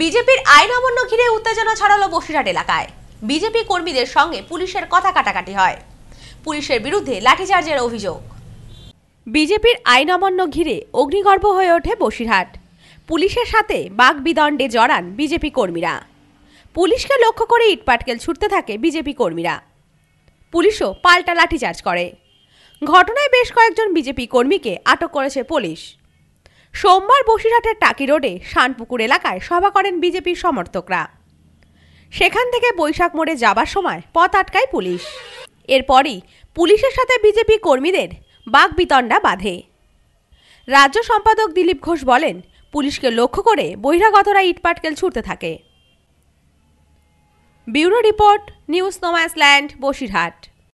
বিজেপির আইন অমন্য ঘিরে উত্তেজনা ছড়ালো বসিরহাট এলাকায় বিজেপি কর্মীদের সঙ্গে পুলিশের কথা কাটাকাটি হয় পুলিশের বিরুদ্ধে লাঠিচার্জের অভিযোগ বিজেপির আইন অমন্য ঘিরে অগ্নিগর্ভ হয়ে ওঠে বসিরহাট পুলিশের সাথে বাগবিদণ্ডে জড়ান বিজেপি কর্মীরা পুলিশকে লক্ষ্য করে ইটপাটকেল ছুটতে থাকে বিজেপি কর্মীরা পুলিশও পাল্টা লাঠিচার্জ করে ঘটনায় বেশ কয়েকজন বিজেপি কর্মীকে আটক করেছে পুলিশ সোমবার বসিরহাটের টাকি রোডে শানপুকুর এলাকায় সভা করেন বিজেপির সমর্থকরা সেখান থেকে বৈশাখ মোড়ে যাবার সময় পথ আটকায় পুলিশ এরপরই পুলিশের সাথে বিজেপি কর্মীদের বিতণ্ডা বাঁধে রাজ্য সম্পাদক দিলীপ ঘোষ বলেন পুলিশকে লক্ষ্য করে বহিরাগতরা ইটপাটকেল ছুটতে থাকে bureau report news no man's land Basirhat